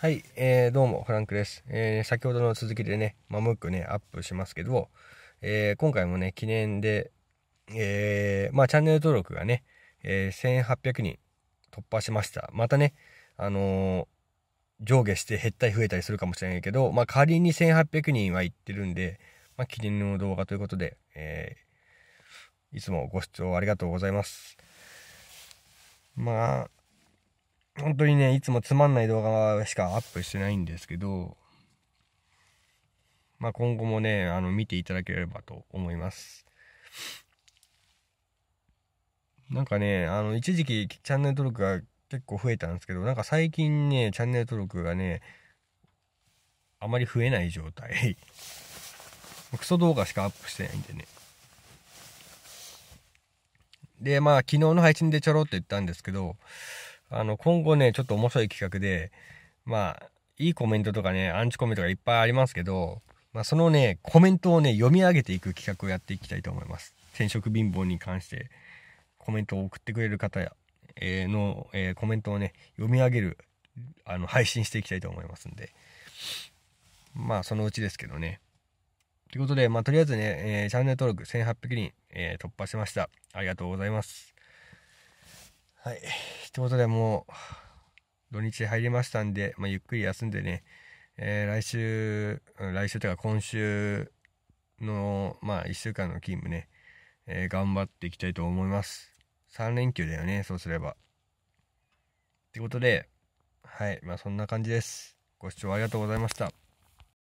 はい、えー、どうも、フランクです。えー、先ほどの続きでね、まあ、もう一個ね、アップしますけど、えー、今回もね、記念で、えー、まあ、チャンネル登録がね、えー、1800人突破しました。またね、あのー、上下して減ったり増えたりするかもしれないけど、まあ、仮に1800人はいってるんで、まあ、記念の動画ということで、えー、いつもご視聴ありがとうございます。まあ、本当にね、いつもつまんない動画しかアップしてないんですけど、まあ、今後もね、あの、見ていただければと思います。なんかね、あの、一時期チャンネル登録が結構増えたんですけど、なんか最近ね、チャンネル登録がね、あまり増えない状態。クソ動画しかアップしてないんでね。で、まあ、昨日の配信でちょろっと言ったんですけど、あの、今後ね、ちょっと面白い企画で、まあ、いいコメントとかね、アンチコメントがいっぱいありますけど、まあ、そのね、コメントをね、読み上げていく企画をやっていきたいと思います。転職貧乏に関して、コメントを送ってくれる方や、えー、の、えー、コメントをね、読み上げる、あの、配信していきたいと思いますんで。まあ、そのうちですけどね。ということで、まあ、とりあえずね、えー、チャンネル登録1800人、え突破しました。ありがとうございます。はい。ということで、もう、土日入りましたんで、まあ、ゆっくり休んでね、えー、来週、来週というか今週の、まあ、1週間の勤務ね、えー、頑張っていきたいと思います。3連休だよね、そうすれば。ってことで、はい。まあ、そんな感じです。ご視聴ありがとうございました。